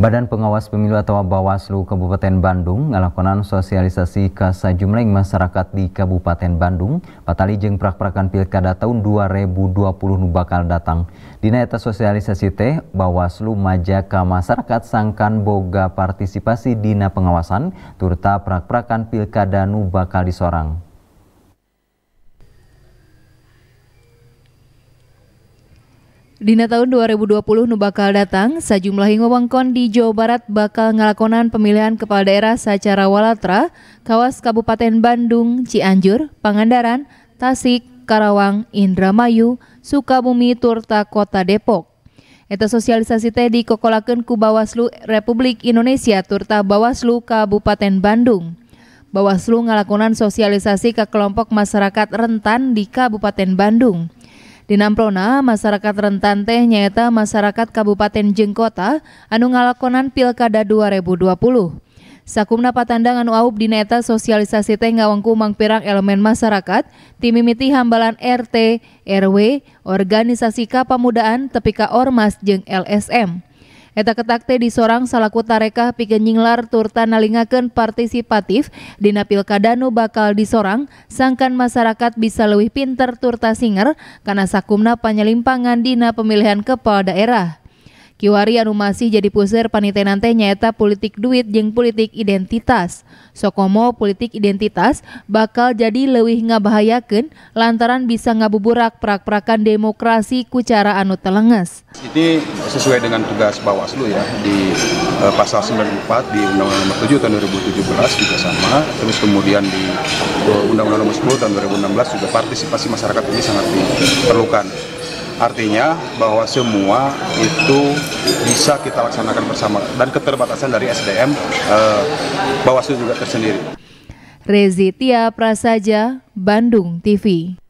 Badan Pengawas Pemilu atau Bawaslu Kabupaten Bandung melakukan sosialisasi ke sejumlah masyarakat di Kabupaten Bandung patali jeng prak-prakan pilkada tahun 2020 nu bakal datang. Dinaeta naeta sosialisasi teh Bawaslu maja ke masyarakat sangkan boga partisipasi dina pengawasan turta prak-prakan pilkada nu bakal disorang. Dina tahun 2020 nu bakal datang, sajumlah wewengkon di Jawa Barat bakal ngelakonan pemilihan kepala daerah secara walatra, kawas Kabupaten Bandung, Cianjur, Pangandaran, Tasik, Karawang, Indramayu, Sukabumi, Turta, Kota Depok. Eta sosialisasi teh di ku Bawaslu Republik Indonesia turta Bawaslu Kabupaten Bandung. Bawaslu ngelakonan sosialisasi ke kelompok masyarakat rentan di Kabupaten Bandung. Di Namprona, masyarakat rentan teh nyaeta masyarakat Kabupaten Jengkota anu ngalakonan Pilkada 2020. Sakumna patandang anu di dineta sosialisasi teh ngawangku mangpirang elemen masyarakat, timimiti hambalan RT, RW, organisasi kapamudaan, tepika ormas jeng LSM. Eta ketakte di sorang salaku tarekah pikeun nyinglar turta nalingaken partisipatif dina pilkada nu bakal disorang sangkan masyarakat bisa lebih pinter turta singer karena sakumna panyelimpangan dina pemilihan kepala daerah. Kiwari anu masih jadi pusir panitenan teh nyaeta politik duit jeng politik identitas. Sokomo politik identitas bakal jadi leuwih ngabahayakeun lantaran bisa ngabuburak prak-prakan demokrasi kucara cara anu telenges. Ini sesuai dengan tugas Bawaslu ya di uh, pasal 94 di Undang-Undang Nomor 7 tahun 2017 juga sama. Terus kemudian di eh, Undang-Undang Nomor 10 tahun 2016 juga partisipasi masyarakat ini sangat diperlukan. Artinya bahwa semua itu bisa kita laksanakan bersama dan keterbatasan dari SDM eh, Bawaslu juga tersendiri. Rezitia Prasaja, Bandung TV.